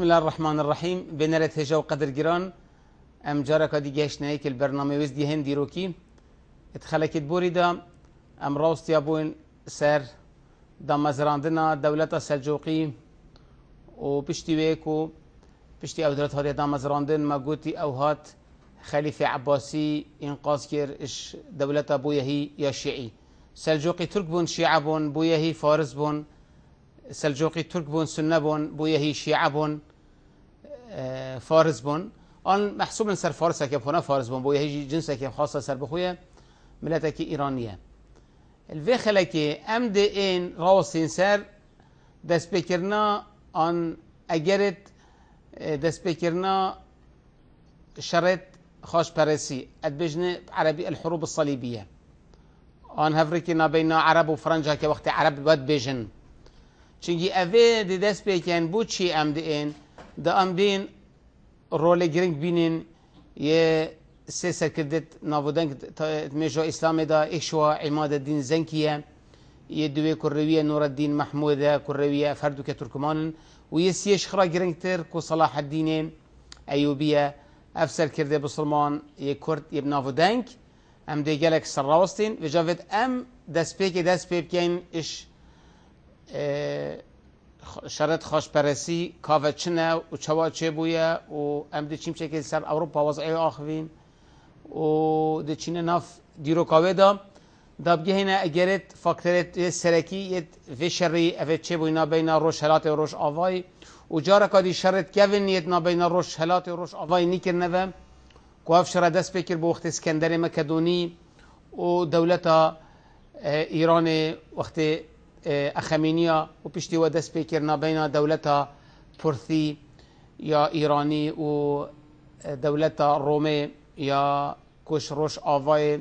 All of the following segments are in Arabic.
بسم الله الرحمن الرحيم به نرت قدر جيران ام جارا که دیگه هشنه که البرنامه وزدی هندی رو کی اتخلکت ام راست بوین سر دا مزراندنا دولت سلجوقی و پشتی ویکو پشتی او دولت هاري دا مزراندن ما گوتی او هات خليفه عباسي انقاذ كير اش دولت بويهي يا شیعی سلجوقي ترك بون شیعه بون بويهي فارس بون سلجوقي ترك بون سنه بون بويهي شیعه بون فارس بون آن محسوب لن سر فارس که خونه فارس بون بو هیچ جنس که خاصه سر بخویه ملت که ایرانیه الوی خلکه ام ده این راستین سر دست بکرنا آن اگرت اه، دست بکرنا شرط خاش پرسی اد بجن عربی الحروب الصلیبیه آن هفركنا بين عرب و فرنج که كوقت عرب بد بجن چنگی اوه دی دست بکن بو چی ام دی این ده ام بین رول گرنگ بینین یه سه سرکدت نابودن مجا اسلام دا اشوا عماد دین زنکیه یه دوی کرویه نور الدین محموده کرویه فردو که ترکمان و یه سی اشخرا گرنگ تر صلاح الدین ایوبیه افسر کرده بسلمان یه کرد یه نابودنگ ام ده گلک سر راستین و جاوید ام دست پیک دست پیک اش اه، شرط خاشپەرەسی کاڤەچنە و چاوا چێبووە و ئەم دەچیم شتێکی سەر ئەوروپا وەزعی ئاخوین و دەچینە ناف دیرۆکاوێدا دابگەهێنە ئەگەرێت فاکتەرێت سەرەکی vê شەڕی ئەvە چێبووی نابینا ڕۆژ هەلاتێ ڕۆژ ئاوایی و جارەکدی شەرت کەvin نیت نابینا ڕۆژ هەلاتی ڕۆژ ئاوای نیکردنەوە گواف شەرە دەست پێ کرد بۆ وەختی سکەندەرێ مەکەدونی و دەولەتە ئیرانێ وەختی اخمینیا و پشتی و دست پیکرنا بین دولت پرثی یا ایرانی و دولت رومه یا کش روش آوای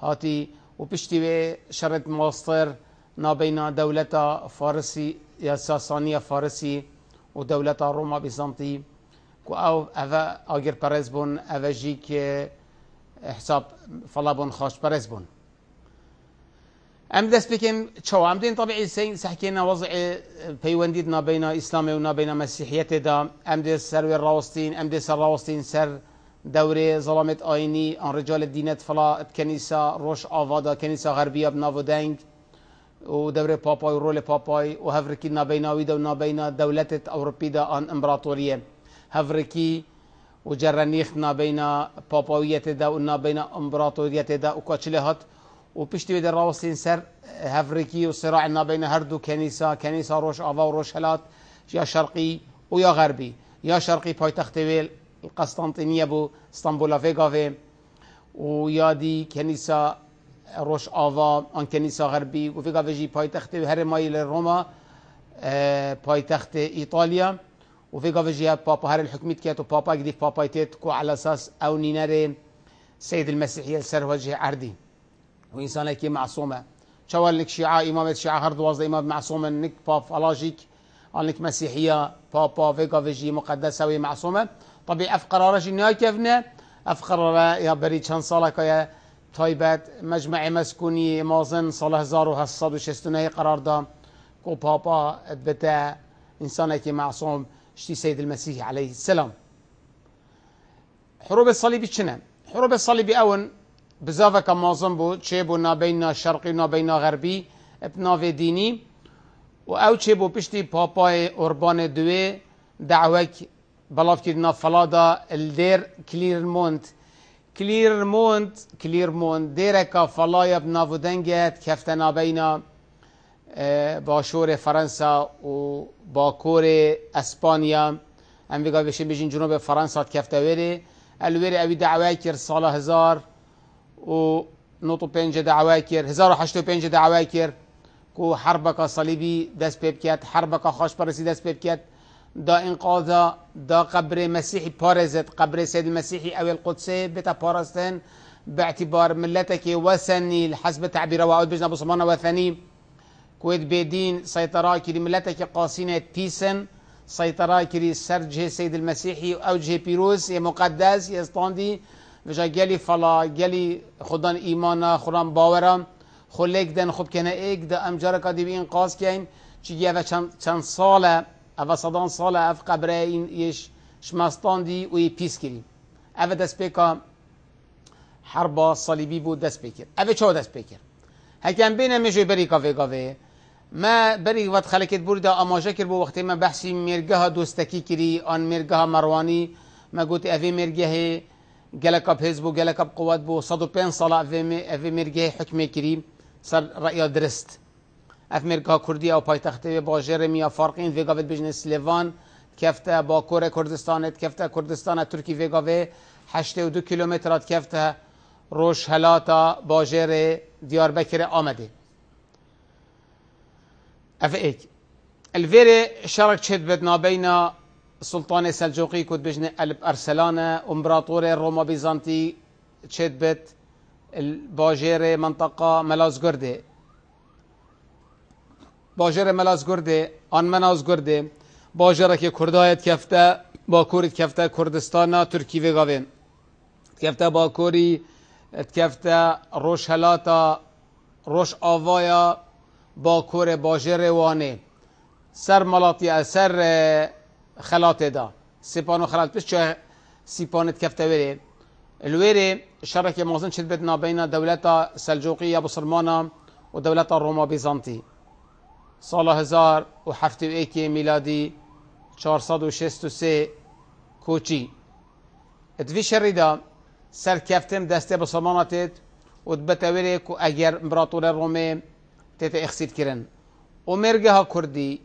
هاتی و پشتی و شرط ماستر نابین دولت فارسی یا ساسانی فارسی و دولت روما بیزانتی و او اگر پرز بون اوجی که حساب فلابون خوش پرز بون ام دست بکن چو ام دین طبیعی دێن تەبیعی وضع وەزع پەیوەندید بین اسلام و مسیحیت نابینا مەسیحەتێدا ئەم دێ سەروێ ڕاوستین ئەم دێ سەر ڕاوستین سەر دەورێ زەڵامێت ئاینی ئەن ڕجالە دینەت فڵا کەنیسا ڕۆژ ئاوادا کەنیسا غەربیە بناودەنگ و دوره پاپای و ڕۆلێ پاپای و هفرکی هەفرکی آوید و دولت دەولەتت دا آن امپراتوریه هفرکی و جەرەنیخت نابینا دا و نابینا دا و کچلێ هات وبشتي بدر راوسين سر هافريكي وصراع ما بين هردو كنيسة كنيسة روش أفا وروش هلات يا شرقي ويا غربي يا شرقي پایتخت ويل القسطنطينية بو اسطنبول فيغا في ويا دي كنيسة روش آوا آن كنيسة غربي وفيغا فيجي پایتخت هر مايل روما اه، پایتخت إيطاليا وفيغا فيجي بابا هر الحكميت كاتو بابا قديك بابا تيتكو على أساس أو نيناري سيد المسيحية سر وجه عردي وإنسان كي معصومة شوال لك شيعة إمامة شيعة هرد وازد إمام معصومة نك باف ألاجيك أنك مسيحية بابا فيكا فيجي مقدسة معصومة طبيعي أفقر قرارة شنو كيفنا أف قرارة يا بري كان صلاة كايا طيبات مجمع مسكوني مازن صالة زارو هالصاد وشستنا هي قرار دا كو بابا بتا إنسان كي معصوم شتي سيد المسيح عليه السلام حروب الصليبي شنو حروب الصليبي أون بزاف که مازم بو چه بو نابینا شرقی نابینا غربی ابناو دینی و او چه بو پشتی پاپای اوربان دوی دعوک بلاف کردنا فلادا الدير كليرمونت كليرمونت كليرمونت ديركا فلايا بنافودنجت كفتنا بين باشور فرنسا و باكور اسبانيا امريكا بشين بجين جنوب فرنسا كفتويري الويري اوي دعوه كر سال هزار و پنج دعوای کرد 1085 دعوای کرد کو کا صلیبی دست پیب کرد خوش پرسی دست پیب کرد دا انقاذا دا قبر مسیحی پارزد قبر سید المسيحي او القدسي بتا بارستن باعتبار ملتك وثني حسب تعبير وعود بجنا ابو صمانه وثني كويت بيدين سيطرة كري ملتك قاسينة بيسن سيطرة كري سرجه سيد المسيحي جه بيروس يا مقدس يا اسطاندي و گلی فلا گلی خودان ایمان خودان باورم خو لیک دن خوب کنه ایک ده امجار کدی بین قاس کن چی گیه چند ساله او سال ساله اف قبره این ایش شمستان دی و ای پیس کریم او دست پیکا حربا صلیبی بود دست پیکر او چه دست پیکر هکم بینه میشوی بری کافی کافی ما بری وقت خلکت بوری ده آماجه کر بو وقتی ما بحثی مرگه ها دوستکی کری آن مرگه ها مروانی ما گوتی اوی جلب کب حزب و جلب کب قواعد بو صد و پنج سال اولم افی مرگ حکم کریم سر رئیا درست افی مرگ آکوردیا و پایتخت باجر فارق این به بیچنیس لوان کفته با کور هد کفته کردستانه ترکی وگاه 82 و دو کیلومترات کفته روشه حالات باجر دیار بکر آمده افی یک الیفی شرق شد بدن سلطان سلجوقی كود بجنه الب ارسلانه امپراتور روما بیزانتی چد بت باجر منطقه ملازگرده باجر ملازگرده آن منازگرده باجره که کردایت کفته با کورید کفته کردستان ترکی و گاوین کفته با کوری کفته روش هلاتا روش آوایا با کور باجر وانه سر ملاتی سر خلاطه دا سيبانو خلط پس چه سيبانت کفته وره الوره شركة مازن شد بدنا بین سلجوقی یا سلجوقية و ودولة روما بیزانتی سال هزار و هفته ایکی میلادی و و 463 کوچی ادوی شری دا سر کفتم دسته بصمانتت و وره که اگر امبراتور رومه تیت اخسید کرن و مرگه ها کردی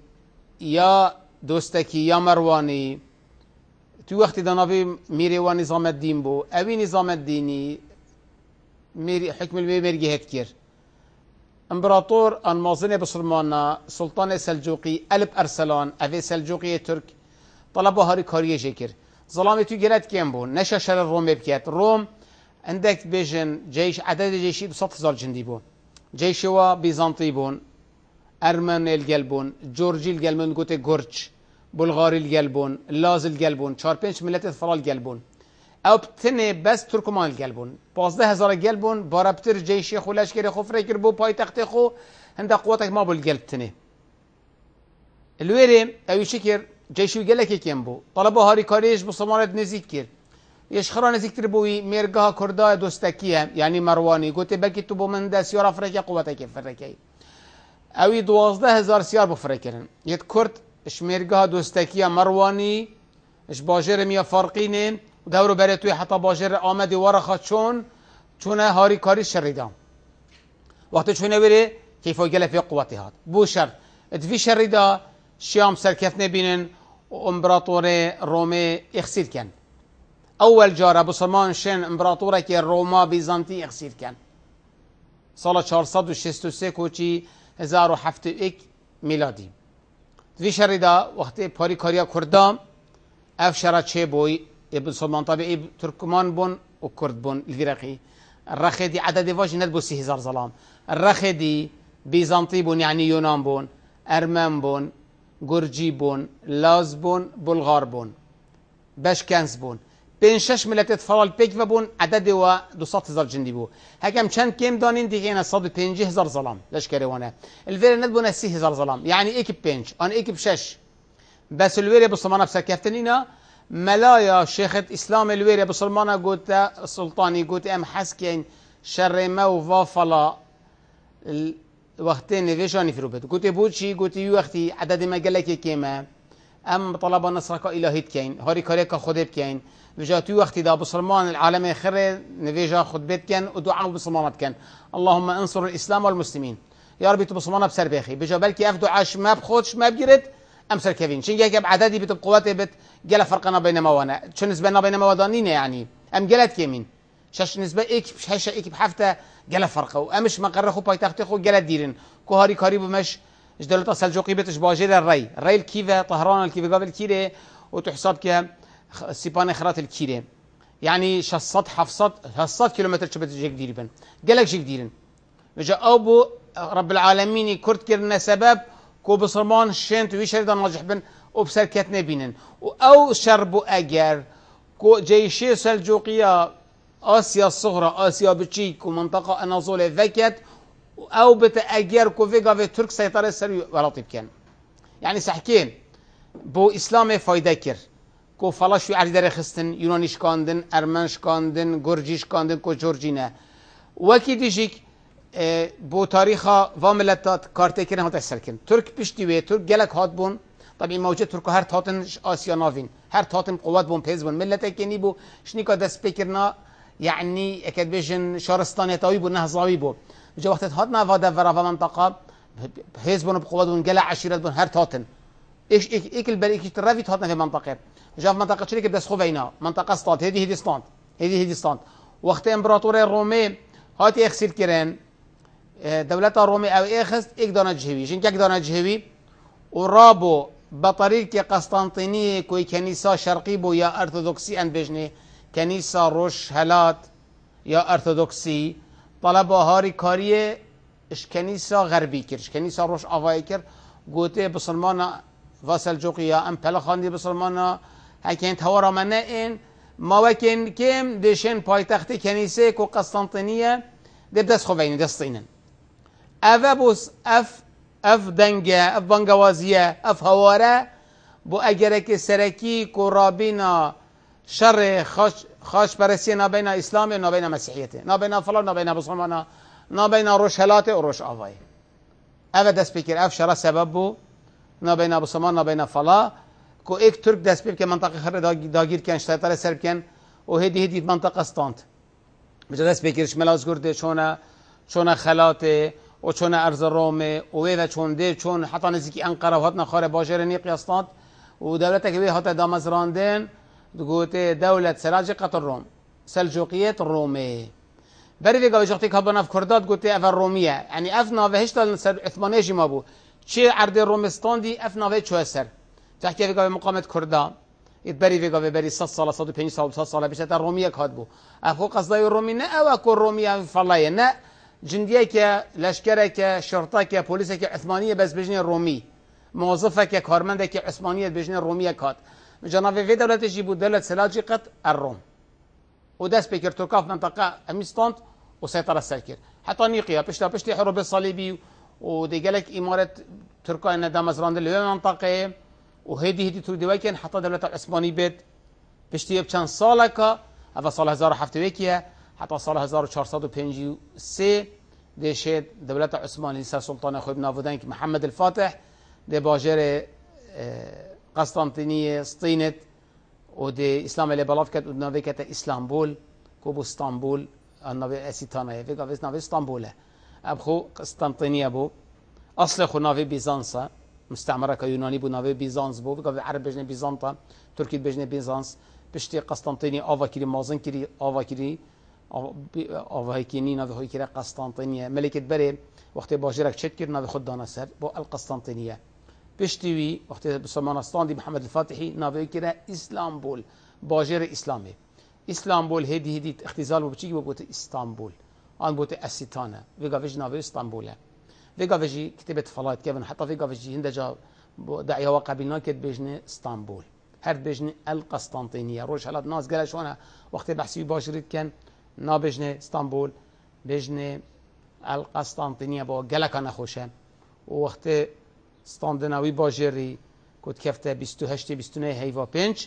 یا مروانی تو وقتی دنابی دەناوی و نظام دین بو اوی نظام دینی حکم الوێ مێرگی هێت امبراطور ئەمبراتۆر ئەنمازنێ بسلمانە سلطان سلجوقی الب ارسلان اوی سلجوقی ترک طلب هاری کاریەژێ جکر ظلامی تو گەرت کێم بو نەشە شر روم بکیت روم اندک بيجن جيش عدد بسط هزار جندی بو بون و بیزانتی بون أرمن جورجی جورجي الجلبون قوتي گرچ بلغاری الگلبون لاز الگلبون چار پنج ملت فرال گلبون او بس ترکمان گلبون بازده هزار گلبون باربتر جیشی خو لشکر خو کرد بو پای تخت خو هند قوتک ما بول گلب تنه الویره او شکر جیشی قلک کم بو طلبو هاری کاریش بو سمارت یش خرا یشخرا نزیکتر بوی مرگاه کرده دوستکیه یعنی مروانی گوته بکی تو بو من ده سیار افرکی قوته که فرکی اوی دوازده هزار سیار بفرکرن یه کرد یا مروانی، اش اش می میە و دورو برای توی حتا باجر ئامەدی چون چون، چونە هاری کاری وقت چونه بره کیفو کیفۆگەلە فێ قوتی هات بوو شەر ادوی شریدا شیام سەرکەف نبینن ئۆمبراتۆرێ ڕۆمێ اول جاره ابو بسەمان شن که روما بیزانتی ئەخسیرکەن سال 463 کوچی 1071 میلادی Dışarıda vakti pari kariya kurdam ev چه çe boy ibn Sulman tabi ibn Türkman bun u Kurd bun العراقي الرخدي عدد ند بو سي هزار ظلام الرخدي بيزنطي بون يعني يونان بون ارمن بون جورجي بون لاز بون بلغار بون باشكنز بون بين شش ملت فرال پیک بون عدد و دو صد هزار جندي بو هکم چند كيم دانين دیگه این صد پنج هزار ظلام لش کروانه الویر ند بون سی هزار ظلام يعني ایک پنج آن ایک شش بس الویر ابو سلمان بس کفتن اینا ملایا اسلام الویر ابو سلمان قوتا سلطانی گوت ام حس کن شر ما و وافلا وقتی نویشانی فرو بده گوت بود چی گوت یو وقتی عدد مگلکی کمه ام طلب نصرك الهي کین هاري کاری که خود بكين وجاتي تو دا بسلمان العالم خير نفيجا خود بکین ودعاء دعا بسلمانت اللهم انصر الاسلام والمسلمين يا ربي تبصمانا بسر بيخي بجا بلكي اف دعاش ما بخوتش ما ام امسر كفين شن جاك بعددي بتب قواتي بت جلا فرقنا بين موانا شن نسبنا بين موانين يعني ام جلت كمين شش نسبة إيك بشاشة إيك بحفتة جلا فرقه وأمش مقرخو بايتختخو جل ديرن كهاري كاري بمش جدلت السلجوقي بتش باجير الري الري الكيفة طهران الكيفة قبل كيرة وتحسب كه سيبان خرات الكيرة يعني شصات حفصات هصات كيلومتر شبت جيك ديربن قالك جيك ديرن جا أبو رب العالمين كرت كرنا سبب كو بصرمان شنت ويشرد ناجح بن وبسر كاتنا بينن أو شربو أجر كو جيشي سلجوقية آسيا الصغرى آسيا بتشيك ومنطقة أنازولي ذكت او بتأجر كوفيغا ترك سيطرة سر ولاطي كان يعني سحكين بو اسلام فايدة کر، کو فلاش علی در خستن یونانیش کاندن ارمنش کاندن گرجیش کاندن کو جورجینه وکی دیجیک بو تاریخا و ملتات کیرن هم هات سرکن ترک پشتی وی ترک گلک هات بون طبعا موجود ترک هر تاتن آسیا ناوین هر تاتن قوات بون پیز بون ملت کنی بو شنیکا دست پیکرنا یعنی اکد بجن شارستان تاوی بو نهزاوی بو جوخت هاتنا وادا ورا منطقه حزبون بقوادون عشیرت بون هر تاتن ايش ايك ايك البريك ترافي هاتنا في منطقه جا في منطقه شركه بس خوينا منطقه ستات هذه هذه ستات هذه هذه ستات وقت امبراطوريه الرومي هاتي اخسر کرن دولت رومی او اخست ايك دانا جهوي جنك دانا جهوي ورابو بطريق قسطنطينية كوي كنيسة شرقي بو يا أرثوذكسي أن بجني كنيسة روش هلات يا أرثوذكسي بالا باهاری کاری اشکنیسا غربی کرد اشکنیسا روش آوای کرد گوته بسلمان واسل جوقی یا ام پلا خاندی بسلمان هکین توارا منه این ما وکن کم دشن پایتخت کنیسه کو قسطنطنیه دب دست خوبین دستینن اف بوس اف اف دنگه اف بانگوازیه اف هواره بو اگرک سرکی کو رابینا شر خش خاص بررسی نابینا اسلام نابینا مسیحیت نابینا فلان نابین نابینا روش روشهلات و روش آوای اوه دست بکر اف شرا سبب بو نابینا مسلمان نابینا فلا کو ایک ترک دست بکر که منطقه خر داگیر کن شتایتار سرب کن و هدی هدی منطقه استاند بجا دست بکرش ملاز گرده چونه چونه خلاته و چونه ارز روم و و چون ده چون حتی نزدیکی انقره و حتی باجر نیقی و دولت که به حتی دامز دقوتي دولة سلاجقة الروم سلجوقية الرومي بری ویگا به جختی که بناف گوته اف رومیه یعنی اف ناوه هشتا سر عثمانیه جی ما بو چه ارد رومستان دی اف ناوه چوه سر تحکیه ویگا به مقامت کردا ایت بری ویگا به بری ست سال ست سال ست سال بشه تا رومیه کاد بو اخو قصدای رومی نه او اکو رومیه فلایه نه جندیه که لشکره که شرطه که پولیسه که عثمانیه بس بجنه رومی موظفه که کارمنده که عثمانیه بجنه رومیه کاد جنافيفي دولة تجيبو دولة سلاجقة الروم ودا سبيكر تركا في منطقة أميستانت وسيطرة السلكير حتى نيقيا بشتا بشتي الحروب الصليبي ودي قالك إمارة تركيا إن دا مزراند اللي منطقة وهيدي هيدي تريد وكين حتى دولة العثماني بيت بشتي بشان صالكا هذا صال 1700 حتى صال 1453 دي شيد دولة عثماني لسا سلطان خوي بنافودانك محمد الفاتح دي باجر اه قسطنطينية سطينة ودي اسلام اللي بلافكت ودنا فيكت اسلامبول كوبو اسطنبول انا في اسيتانا فيك فيسنا نافي اسطنبول ابخو قسطنطينية بو اصل خو نافي بيزانسا مستعمرة كيوناني بو نافي بيزانس بو فيك عرب بجنة بيزانتا تركي بجنة بيزانس بشتي قسطنطيني اوفا كيري مازن كيري اوفا كيري اوفا كيني نافي هوي كيري قسطنطينية ملكة بري وقت باجرك شد نافي خد دانا سر بو القسطنطينية پشتیوی وقتی سامانستان دی محمد الفاتحی ناوی کرده اسلامبول باجر اسلامی اسلامبول هدی هدی اختزال و بچی بود استانبول آن بود اسیتانه وی گفته ناوی استانبوله ویگا ویجی کتبت فلایت کبن حتی ویگا ویجی هنده جا دعیا واقع بینا کد بیجنه استانبول هر بیجنه القسطنطینیه روش حالا ناز گله شونه وقتی بحثی باجرید کن نا بیجنه استانبول بیجنه القسطنطينية با گله أنا خوشة وقت ستاندناوی باجێڕی کۆتکەفتە 28 هەیوا پێنج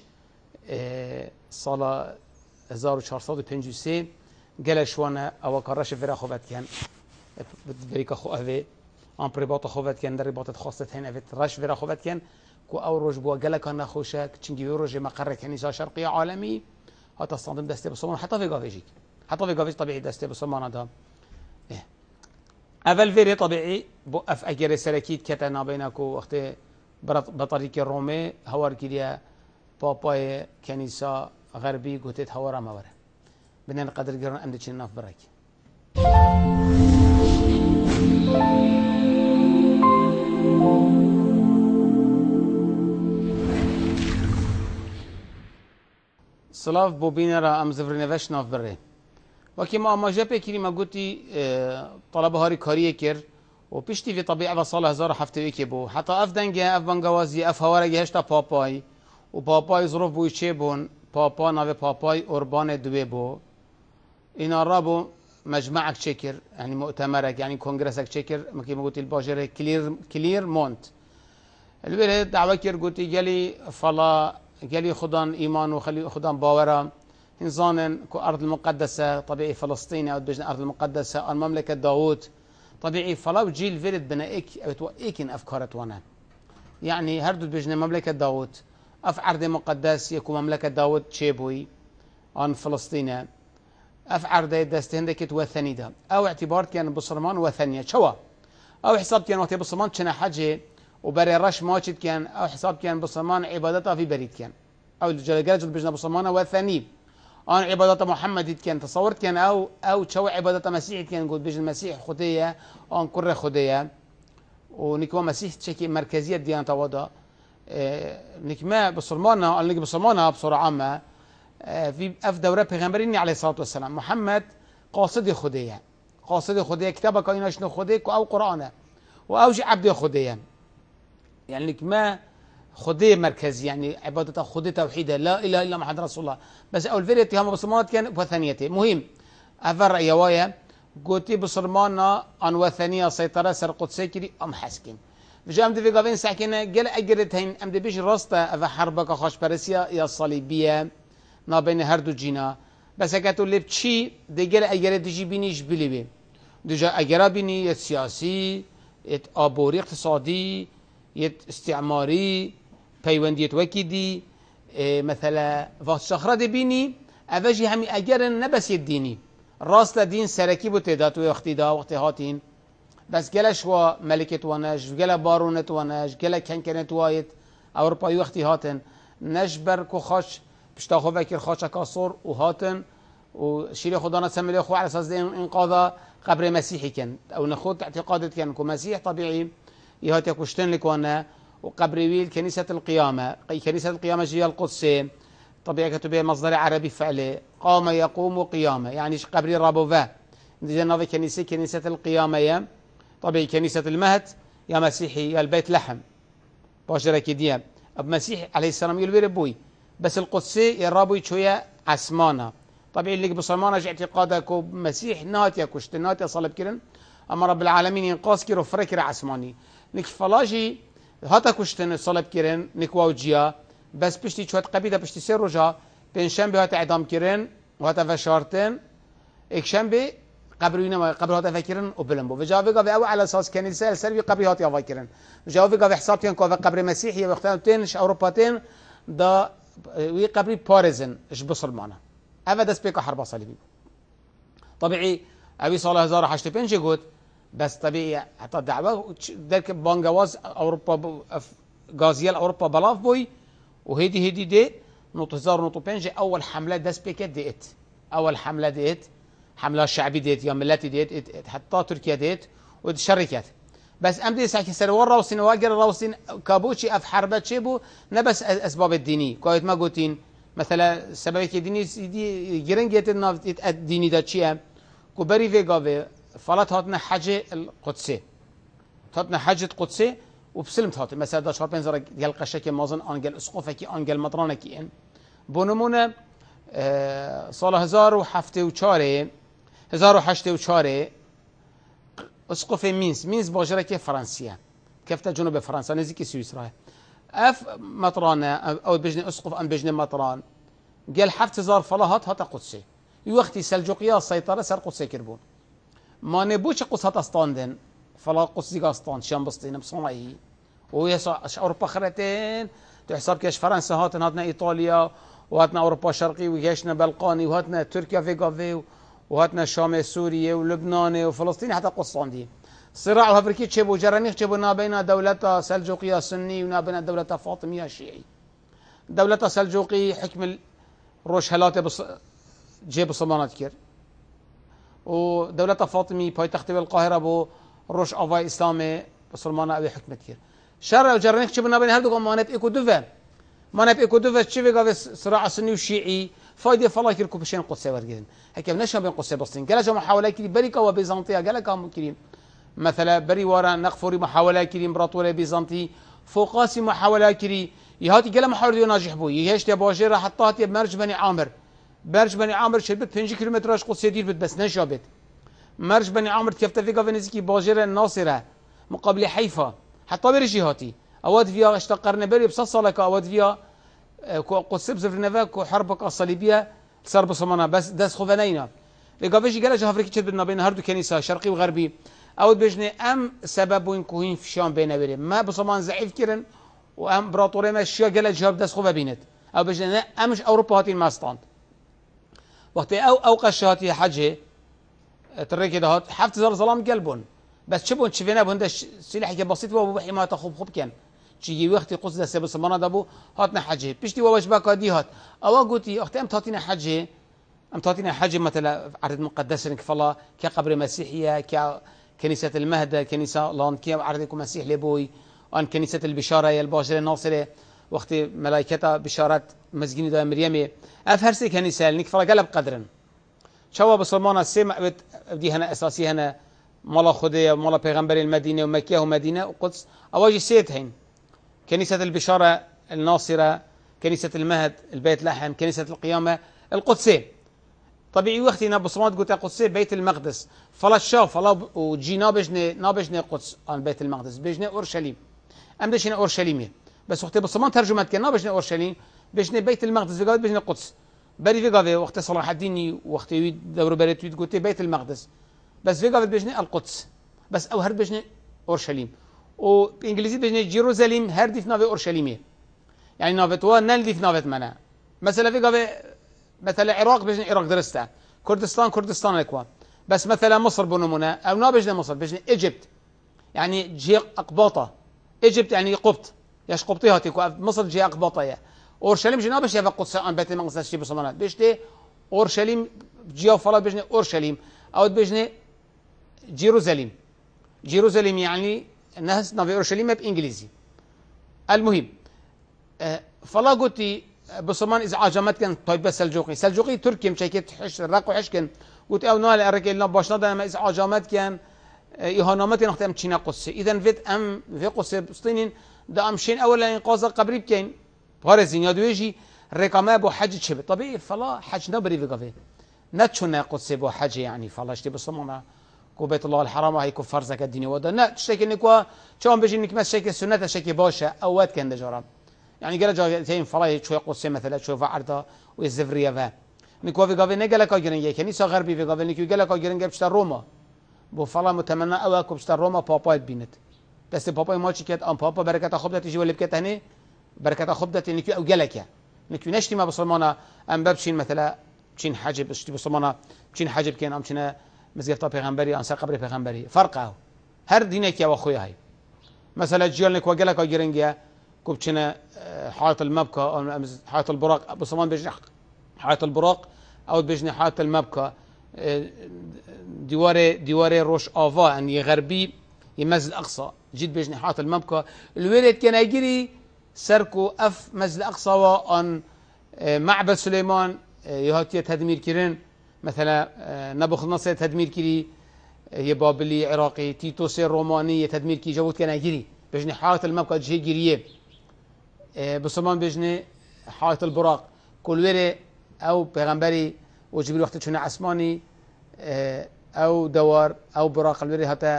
ساڵە 1950 گەلە شوانە ئەوە کە ڕەشە ێرا خۆبەتکەن بریکە خۆ ئەوێ ئەم پرێباتە خۆبەتکەن دەڕێباتت خۆستت هەن ئەوێت ڕەش ێرا خۆبەتکەن کو ئەو ڕۆژ بووە گەلەکان نەخۆشە چنگی ڕۆژێ مەقڕێکەنی زا شەرقی عالمی هاتە ساندن دەستێ بسمان حتا ێگاوێژیک حتا ێگاوێژ تەبیعی دەستێ بسمانەدا اول فيري طبيعي بو أف أجر سلكيت كتنا بينكو وقت بطريق الرومي هور كده باباي كنيسة غربي قتت هورا ما ورا بنن قدر قرن أمد شناف براك سلاف بوبينا را أم زفرنفش ناف برين وكي ما ما جابي كريم قلتي آه، طلب هاري كاريه كير و پشتی وی طبیعه و سال 1700 که بو حتی اف دنگه اف بنگوازی اف هوارگی هشتا پاپای و پاپای ظروف بوی چه بون پاپا نوه پاپای اوربان دوی بو اینا را بو مجمعك شكر يعني مؤتمرك يعني كونغرسك شكر ما كيما قلت الباجر كلير كلير مونت البير دعوة كير قلت قالي فلا قالي خدان ايمان وخلي خدان باورا إنسان أرض المقدسة طبيعي فلسطين أو دجن أرض المقدسة أو المملكة داوود طبيعي فلو جيل فيرد إيك أو توئيكن أفكار توانا يعني هردو بجن مملكة داوود أف عرض مقدس يكون مملكة داوت تشيبوي عن فلسطين أف عرض دستهن دكت وثني دا أو اعتبارت كان بصرمان وثنية شوا أو حساب كان وقت بصرمان شنا حاجة وبري رش ماشت كان أو حساب كان بصرمان عبادتها في بريد كان أو الجلجلة بجن بصرمان وثني أنا عبادة محمد كان تصورت كان او او شو عبادة مسيح كان گود بیشن مسیح خوده آن کره خوده مسيح نکما مركزية تشکی مرکزیت دیان توادا آه، نكما بصرمانا قال نك بصرمانة بصورة عامة آه، في اف دوره پیغمبرین عليه الصلاه والسلام محمد قاصد خديه قاصد خديه كاينة شنو خدية او قرانه واوجي عبد خديه يعني نكما ما خديه مركزي يعني عبادة خديه توحيده لا إله إلا محمد رسول الله بس أول فيديو هم مسلمانات كان وثنيتي مهم أفر رأيوايا قوتي بسلمانا أن وثانية سيطرة سر قدسي كري أم حسكين فجاء أمد في قابين ساكنة قال أجرتين أمد بيش راستا أفا حربك خوش باريسيا يا صليبية ما بين هردو جينا بس أكاتو اللي بتشي دي قال أجرت جي بينيش بليبي بي دجا أجرا بيني سياسي السياسي أبوري اقتصادي يت استعماري پیوندیت وکی دی إيه، شخرا دی بینی ئەڤژی همی اگر نەبەسیت دینی راست دین سەرەکی بۆ تێدا توی دا وقتی هاتین بەس گەلە شوە مەلکت وانەش گەلە بارونەت وانەش گەلە کەنکەنت وایت ئەوروپای وقتی هاتن بر کو و پشتا پشتاخۆ بەکرد خۆچە کاسور و هاتن و شيري خدانا سمي خو على اساس انقاذ قبر مسيحي كان او نخوض اعتقادات كان كمسيح طبيعي يهات يكشتن کشتن وانا ويل كنيسة القيامة كنيسة القيامة هي القدس طبيعي كتبها مصدر عربي فعلي قام يقوم قيامة يعني قبري رابوفا إذا نظر كنيسة كنيسة القيامة يا طبيعي كنيسة المهد يا مسيحي يا البيت لحم باشرة كديا مسيح عليه السلام يلبي بوي بس القدسي رابوي شوية عسمانة طبيعي اللي بصمانة اعتقادك مسيح ناتيا كشت ناتيا صلب كرن أما رب العالمين ينقاس كيرو فركر عسماني نكفلاجي فلاجي هاتا کشتن صلب کردن نکواو جیا بس پشتی چوت قبیده پشتی سه روژا پنجشنبه هات اعدام و هات فشارتن اكشنبه قبر وينما قبر هات فكرن و فجاوب قال او على اساس كنيسه السلبي قبر هات فكرن جاوب قال حساب که قبر مسيحي اختران تنش اوروبا تن دا وی قبری پارزن اش بصل معنا هذا به که حرب صلیبی طبيعي ابي صلاه هزار حشت بنجي بس طبيعي هتدعوا درك بانجواز اوروبا جازيال اوروبا بلاف بوي وهيدي هيدي دي نوت هزار نوت بنجي اول حمله داس بيكيت ديت اول حمله ديت حمله شعبي ديت يا ملاتي ديت حتى تركيا ديت وتشركت بس ام دي ساكي سلوار روسين واجر روسين كابوشي اف حربة شيبو نبس اسباب الديني كويت ما قوتين مثلا سببك الديني دي جرينجيت النافت الديني دا تشيام كوبري فيغا فلات هاتنا حاجة القدسي هاتنا حجة قدسي وبسلمت هاتي مثلا دا شاربين زرا قال قشاكي مازن انجل اسقوفكي انجل مطرانكي ان آه، هزار بونمونه هزار وحشتة 1084 اسقوفي مينس مينس باجره که كيف کفته جنوب فرانسه نزدیک اف مطرانه او بجنه اسقوف ام بجنه مطران حفتة زار فلات هات قدسي يوختي سلجوقيا السيطره سر قدسي كربون ما نبوش قصة أستان دن فلا قصة ديغا أستان شام بسطين بصنع إيه ويش أوروبا خرتين تحسب كيش فرنسا هاتنا هاتنا إيطاليا وهاتنا أوروبا شرقي وهاتنا بلقاني وهاتنا تركيا في غافي وهاتنا شام سوريا ولبنان وفلسطين حتى قصان دي صراع الأفريقي تشبو جرانيخ تشبو نابينا دولة سلجوقية سني ونابينا دولة فاطمية شيعي دولة سلجوقي حكم الروش هلاتي بص... جيب صمانات كير و دولت فاطمی پایتخت القاهره بو روش آوای اسلام مسلمان أبي حکمت کرد شر و شبنا بين بنابراین هر دوگان مانت ایکو دوه مانت ایکو دوه چی بگا صراع سنی و شیعی فايدة فلا كيركو بشين قدسة ورجين هكذا نشا بين قدسة بسطين قال جو محاولة كريم بريكا وبيزنطية قال كام كريم مثلا بري ورا نقفوري محاولة كريم براتورة بيزنطي فوقاسي محاولة كريم يهاتي قال محاولة ناجح بو يهش تباجرة حطاتي بمرج بني عامر برج بني عامر شربت 5 كيلومتر اش قصه دیر بد بس نشابت مرج بني عامر تفته في ونزکی باجر الناصره مقابل حيفا حتى برشي هاتي اواد فيا اشتقرنا بري بصص لك اواد فيا قصه نفاك وحربك الصليبيه صار بصمانه بس دس خوفنينا لقابش جرى جهفريك تشد بدنا بين هردو كنيسة شرقي وغربي او بجني ام سبب وين كوهين في شام بين بري ما بصمان زعيف كيرن وام براتوري ما شيا قال جهب دس خوفا بينت او بجني امش اوروبا هاتين ماستانت وقت او او قشاتی حجه اه، تركي ده حفت زر ظلام قلبون بس شبون شفنا بهند سلاح بسيط وابو بحي ما تخوب خوب كان چی وقت قص ده سبس سمانه دبو هات نه حجه بيشتي وابش بقى دي هات او قلتي اختي ام تعطينا حجه ام تعطينا حجه مثلا عرض مقدس فلا كقبر مسيحية كنيسة المهدى كنيسة لان كي عرضكم مسيح لبوي عن كنيسة البشارة يا الباشر الناصرة وقت ملائكتها بشارات مەزگینی دا مریەمێ ئەف هەرسێک هەنی سالنیک فڵەکە قلب قدرا شو بەسڵمانە سێ مەبێت ئەبدی هنا ئەساسی هەنە مولا خودەیە مڵە پێغمبەر مدینە و مەکیە و مدینە كنيسة البشارة الناصرة كنيسة المهد البيت لحم كنيسة القيامة القدسية طبيعي وقتي نبصمات قلت القدسية بيت المقدس فلا الشاف فلا وجي نابجني نابجني قدس عن بيت المقدس بجني أورشليم أم دشنا أورشليمية بس وقت بصمان ترجمت كنا بجني أورشليم باش بيت المقدس في باش القدس بري في قضية وقت صلاح الديني وقت دور بريت قلت بيت المقدس بس في قضية باش القدس بس او هرد باش اورشليم بانجليزي باش جيروزاليم هردي في نافي اورشليمي يعني نافي نافتوا نلدي في نافي منا مثلا في قضية مثلا العراق باش عراق درستا كردستان كردستان الاكوان بس مثلا مصر بنمونا او نا نابجنا مصر باش ايجيبت يعني جي اقباطه ايجيبت يعني قبط ياش قبطي هاتيكو مصر جي اقباطه اورشلیم جناب بشه و قدس آن بیت المقدس شی بسمانه بشته اورشلیم جیا فلا بجنه اورشلیم آورد او جیروزلیم جيروزاليم جيروزاليم نه نهز اورشلیم اه، به انگلیسی المهم فلا گویی بسمان از عجامت کن طیب سلجوقی سلجوقی ترکیم چه کت حش رق وحش كان قلت او نال ارك الا باش ندا ما عجامت کن كان اه، اهانامات نختم تشينا قصه اذا فيت ام في قصه بسطينين دا امشين اولا قاضی قبری بكين Porezinho de hoje, reclamar حج شبه طبيعي فلا حج نبري في brive gave. نتشنا قدس بو حج يعني فلا اشتي بصمونا كو بيت الله الحرام هاي كو فرزة كالديني ودا نا تشتكي انك شلون بيجي نكما مس شكي السنة شكي باشا اوات كان دجارا يعني قال جا تين فلا شوي قدس مثلا شوي فعرضه ويزفريا فا نكوا في قاف نقلا كا جرين يك نيسا غربي في قاف نكوا قلا كا جرين جبشت روما بو فلا متمنى اوا كبشتا روما بابا يتبينت بس بابا ما شكيت ام بابا بركه خبطه تجي ولا هني بركات خبده نكيو او جلكيا نكيو نشتي ما بصمانا ام بابشين مثلا چين حجب اشتي بصمانا چين حجب كان ام چنا مزگفتا پیغمبري انسى قبر پیغمبري فرقه هر دينك يا وخويا هاي مثلا جيلك وجلك وجرنجيا كوبشنا اه، حائط المبكى او حائط البراق بصمان بيجني حائط البراق او بيجني حائط المبكى اه، دوار دوار روش افا ان يعني غربي يمز اقصى جيت بيجني حائط المبكى الولد كان يجري سەرک و ئەف مەزل ئەقسەوە معبد معبە سلەیمان اه، یهاتیە تەدمیرکردن مثلا اه، نبوخ نصر نەسێ تەدمیرگیری اه، یە بابلی عێراقی تیتۆسی ڕۆمانی یە تەدمیرکی جەوت کە نەگیری بژنی حات المەبکە جێ گیریە بسمان بژنێ حات البراق کولوێرێ ئەو پێغەمبەری وجبری وقتی چونە عسمانی او دوار او براق الوێرێ هەتە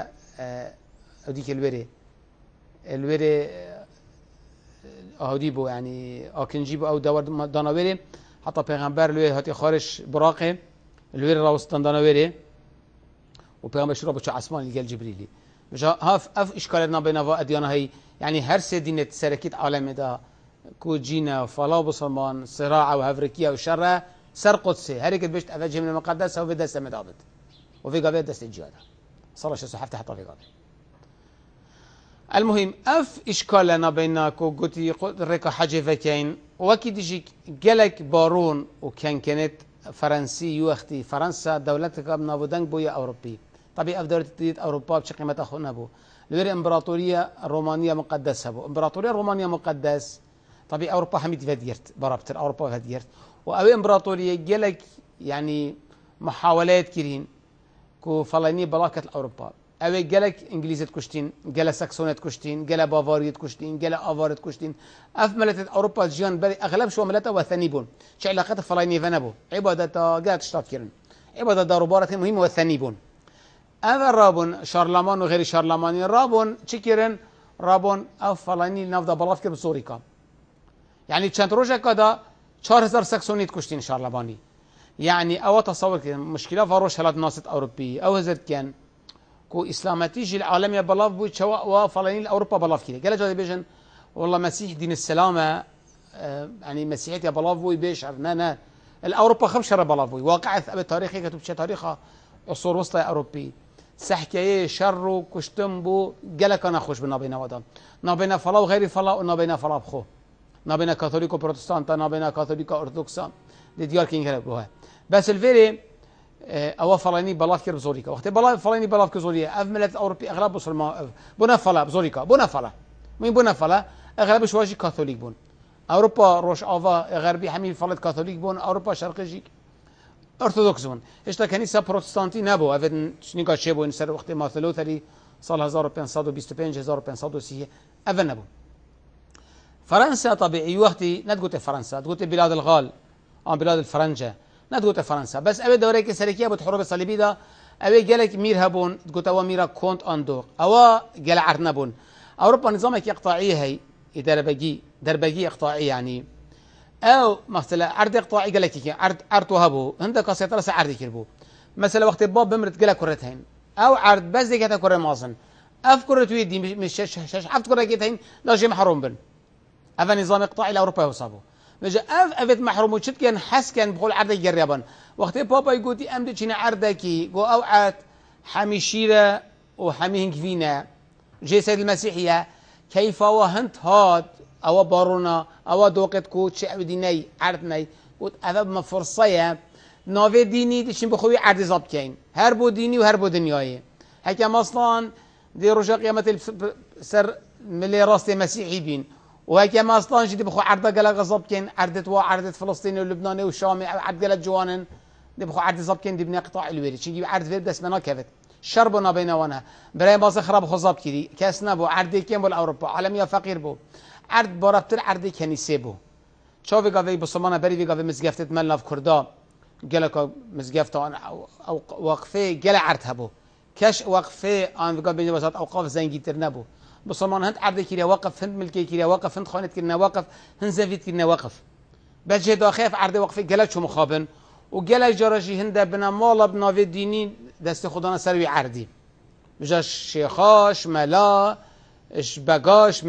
ئەو دیکە الوێرێ الوێرێ اهودي آه، بو يعني اكنجي آه، بو او دور داناوري حتى پیغمبر لوی هاتي خارش براقه لوی راوستان داناوري و پیغمبر شروع بچه عثمان الگل جبریلی بجا هاف اف اشکال نبین و ادیان هایی یعنی هر سه دین سرکیت عالم دا کو جینا فلا بسلمان صراع و هفرکیه و شره سر قدسه هر کد بشت افجه من المقدس او في دست مدابد و في قابل دست الجهاد صلاح شسو عليه حتى حتى في قابل المهم اف اشكال بين بينك وقلتي ريكا حاجه فكين وكي تجي جالك بارون وكان كانت فرنسي يوختي فرنسا دولتك ابنا بودنك بويا اوروبي طبيعي اف دولة تديد اوروبا بشي قيمة اخونا بو لوري امبراطورية رومانية مقدسة بو امبراطورية رومانية مقدس طبيعي اوروبا حميد فاديرت برابتر اوروبا فاديرت واوي امبراطورية جالك يعني محاولات كرين كو فلاني بلاكة اوروبا ئەوێ جالك انجليزي كشتين جالا ساكسونيت كشتين جالا بافاريت كشتين جالا افاريت كشتين اف ملت اوروبا جيان بري اغلب شو ملتە وثاني بون چ علاقەت فڵای نیڤە نەبوو جات گات عبادة دارو داروبارەتی مهم وەثەنی بون ئەوە رابون شارلمان وغير شارلمان رابون رابوون رابون اف رابوون نفضة بلافك بصوريكا يعني تشانت روجا كدا 4000 ساكسونيت كشتين شارلماني يعني او تصور مشكله فاروش کردن ناصت اوروبي او هزت كان كو اسلامتی جی العالم بلاف اه، بو چوا و اوروبا بلاف كده قال جاده بيجن والله مسيح دين السلامة يعني مسيحية يا بيش عرفنا نانا الأوروبا بلاف بو واقع أبي تاريخي كتب شي تاريخه عصور وسطى أوروبي سحكية شر وكشتم بو قال أنا خوش بنا بين نا نابينا فلا وغير فلا نابينا فلا بخو نابينا كاثوليكو بروتستانتا نابينا كاثوليكو أرثوذكسا دي ديار كينغ بس الفيري آه، او ئەوە فڵانی بەڵاتکرد زۆریکە وختێ بەڵ فڵانی بەڵاف کە زۆریە ئەف ملەت ئەوروپی ئەغرا بسلما بۆ فلا زۆریکە بۆ فلا من بۆ نەفەلا ئەغرا بشواژی کاتۆلیک بوون ئەوروپا ڕۆژ ئاوا غەربی هەمی فڵەت کاتۆلیک بوون ئەوروپا شەرقژیک ئەرتۆدۆکس بوون كنيسه بروتستانتي نابو نبوو شنيكا چنیکا چێ سر وقت ماثلو تري سال 1525 1530 ئەە نەبوو فرەنسا تابعی وەختی نەتگوتێ فرەنسا گوتێ بلاد الغال ام بلاد الفرنجه نتگوت فرنسا بس ابي دوره که سرکی بود حروب صلیبی دا اوه گلک میر هبون گوت اوه میرا کونت آن او اوه گل اوروبا نظامك اقطاعي هي دربجي دربجي اقطاعي يعني او مثلا عرض اقطاعي قال ارد عرض عرض وهبو عندك سيطره عرض كربو مثلا وقت باب بمرت قال كرتين او عرض بس ديك كره مازن اف تويدي مش شش شش عرض كره كيتين لا جيم حرام بن هذا نظام اقطاعي لاوروبا وصابو نجا اف افت محروم شد كان حس كان بقول عرض جربان وقت بابا يقولي امد تشينا عرضكي قو اوعات حمي شيرة وحمي فينا جي سيد المسيحية كيف وهنت هاد او بارونا او دوقت كوت شعب ديني عردني قلت افا فرصايا ناوه ديني تشين بخوي عرض زابكين كين هر بو ديني وهر بو دنياي هكا مصلا دي رجا قيامة سر ملي راستي مسيحي بين وهيك ما اصلا دي بخو عرضة قلا غصبكن عرضت وا عرضت فلسطين ولبناني والشامي عرض قلا جوانن دي بخو عرض زبكن دي بنا قطاع الويري شي عرض فير بس منا كفت شربنا بين وانا براي باز خراب خزاب كدي كاسنا بو عرض كم بول اوروبا عالميا فقير بو عرض برابتر عرض كنيسه بو چاوی گاوی بسمانه بری وی گاوی مزگفتت من لاف کردا گلکا مزگفتان او وقفه گل عرض هبو كش وقفه آن وقف بین بسات اوقاف زنگی نبو بصمان هند عرض كيريا وقف هند ملكي كيريا وقف هند خانة كنا وقف هند زفيت كنا وقف بجه داخف عرض وقف شو مخابن وجلش جراجي هند بنا مالا بنا في ديني دست خدانا سروي عردي بجا شيخاش ملا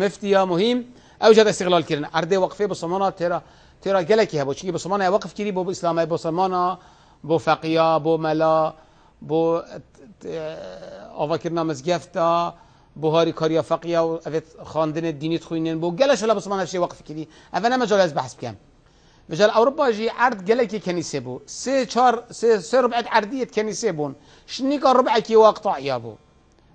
مفتي يا مهم او جد استغلال كرن عرض وقفه بصمانا ترى ترى كيها هبو چونكي بصمانا وقف كيري بو اسلامي بصمانا بو فقيا بو ملا بو آوا کرنا مزگفتا بوهاري کاریا فقیا و افت خاندن الديني تخوينين بو گلش ولا بسمان هرشی وقف کردی افنا مجال از بحث بکم مجال اوروبا جی عرض گلکی کنیسه بو سي چار سي سه ربع عرضیت کنیسه بون شنیکا ربع کی واقطعیا بو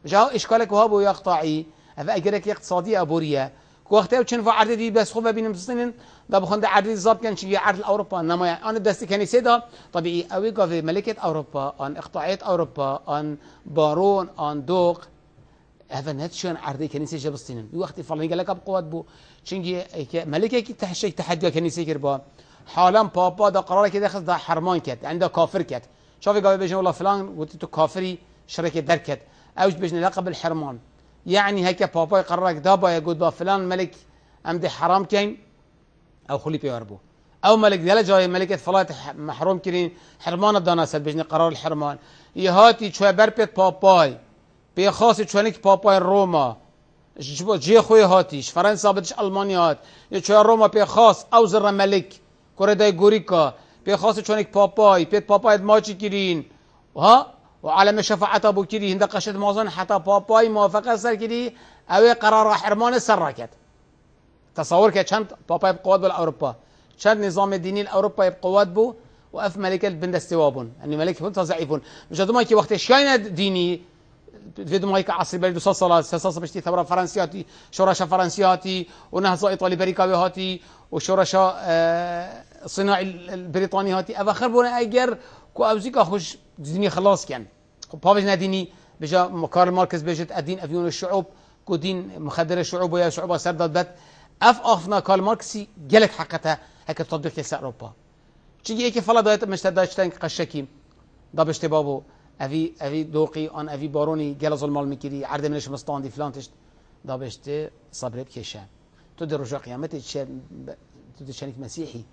مجال اشکالک وها بو یقطعی اوه اگرک اقتصادی ابوریا وقتی چند و عرض دی بس خو بين سنن و بخوند عرض زاب کن چی عرض اروپا نما آن دست کنیسه دا طبیعی اوی گاوی ملکت اروپا آن اقطاعات اوروبا آن بارون آن دوق كنيسه ئاردەی کەنیسی جەبستینن وەختی فڵنگە لەگە بقوات بو چنگی ملكه كي تحشي تحدي كنيسه كربا حالان بابا دا قرارێکی دا حرمان کرد عند كافر کرد شافی گاوی بێژن وڵە فلان قلت تو كافري شركه دركت ئەوش بژن لقب بالحرمان يعني هيك بابا پاپای قڕێک دابایە گوت با فلان ملك ئەمدی حرام كين او خلي پێوار بوو او ملك دلا جاي ملكه فلات محروم كرين حرمان دانا سبجني قرار الحرمان يهاتي شوي بربت باباي پیخاسی چونیک پاپای روما جی خوی هاتیش فرانسا بدش المانی هات یا چوی روما خاص اوزر ملک کره دای گوریکا پیخاسی چونیک پاپای پیت پاپای ماچی کرین ها و علم شفاعت ابو کری هند قشد مازن حتی پاپای موافقه سر کری اوی قرار حرمان سر را کرد تصور که چند پاپای قوات بل اروپا چند نظام دینی اروپا قوات بو و ملک البند استوابون یعنی یعنی ملک هم ضعیفون مش ما که وقت شاین دینی بدهم هيك عصر بلدو سصلة سصلة بشتي ثورة فرنسياتي شورشة فرنسياتي ونهزة إيطالي بريكابي هاتي وشورشة آه، صناعي البريطاني هاتي أبا خربونا أجر كو أوزيك أخوش دنيا خلاص كان بابج ناديني بجا كارل ماركس بجت أدين أفيون الشعوب كو دين مخدر الشعوب ويا شعوب سردت بات أف أخفنا كارل ماركسي جلك حقتها هكا تطبيق يسا أوروبا چنگی ایکی فلا دایت مشتداشتن قشکیم دا بشتبابو اوی اوی دوقی آن اوی بارونی گل المال میکری عرد منش مستاندی فلانتش دا بشته صبر بکشه تو در رجا قیامت تو تشانك مسيحي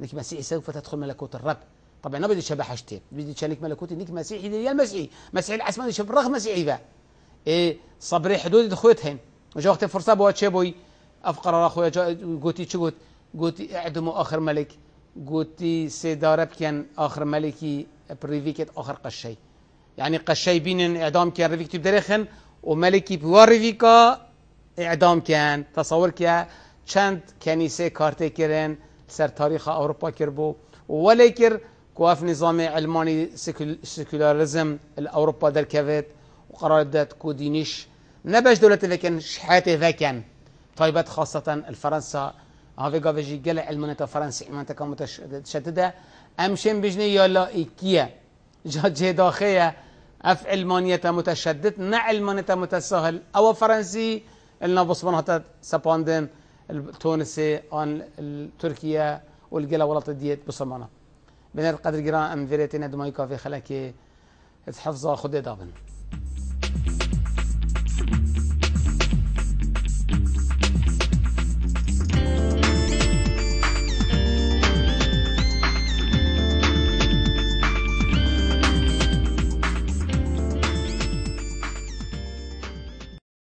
نک مسيحي سوف تدخل ملکوت الرب طبعا نبدي شبه حشتي بدي تشانك ملكوت انك مسيحي دي المسيحي مسيحي العسمان شب رغم مسيحي ذا اي صبري حدود دخوتهم وجا وقت فرصه بوا بوي افقر اخويا قوتي شقوت قوتي اعدموا اخر ملك قوتي سيدارب كان اخر ملكي بريفيكت اخر قشي يعني قشاي بين اعدام كان ريفيك تيب دريخن وملكي بوار ريفيكا اعدام كان تصور كيا شانت كنيسة كارتي كيرن سر تاريخ اوروبا كيربو ولكر كواف نظام علماني سيكولاريزم الاوروبا در كفت وقرار دات كودينيش دينيش نبش دولة فكن شحاتي فكن طيبات خاصة الفرنسا هافي فيجي قلع المنطقة فرنسي المنطقة متشددة امشين بجني يلا ايكيا داخية اف المانية متشدد نع المانية متساهل او فرنسي النا بصمانها سباندن التونسي عن تركيا والجلا ولط ديت بصمانه بين القدر جرا ام فيريتين دمايكا في خلاكي تحفظها خد دابن